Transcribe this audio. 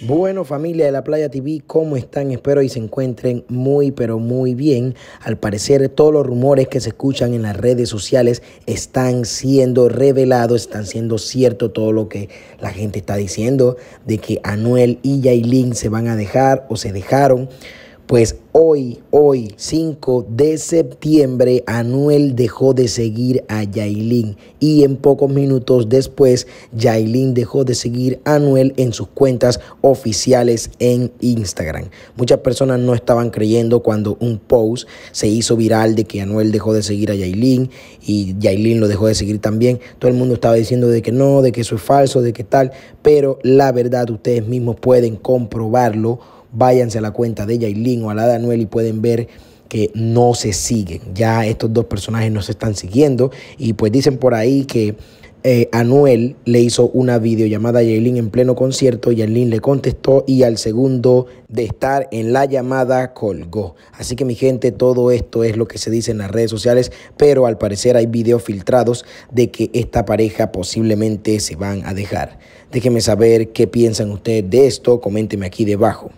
Bueno, familia de la Playa TV, ¿cómo están? Espero y se encuentren muy, pero muy bien. Al parecer, todos los rumores que se escuchan en las redes sociales están siendo revelados, están siendo cierto todo lo que la gente está diciendo de que Anuel y Yailin se van a dejar o se dejaron. Pues hoy, hoy, 5 de septiembre, Anuel dejó de seguir a Yailin y en pocos minutos después, Yailin dejó de seguir a Anuel en sus cuentas oficiales en Instagram. Muchas personas no estaban creyendo cuando un post se hizo viral de que Anuel dejó de seguir a Yailin y Yailin lo dejó de seguir también. Todo el mundo estaba diciendo de que no, de que eso es falso, de que tal, pero la verdad ustedes mismos pueden comprobarlo váyanse a la cuenta de Yailin o a la de Anuel y pueden ver que no se siguen. Ya estos dos personajes no se están siguiendo y pues dicen por ahí que eh, Anuel le hizo una videollamada a Yailin en pleno concierto, Yailin le contestó y al segundo de estar en la llamada colgó. Así que mi gente, todo esto es lo que se dice en las redes sociales, pero al parecer hay videos filtrados de que esta pareja posiblemente se van a dejar. Déjenme saber qué piensan ustedes de esto, coméntenme aquí debajo.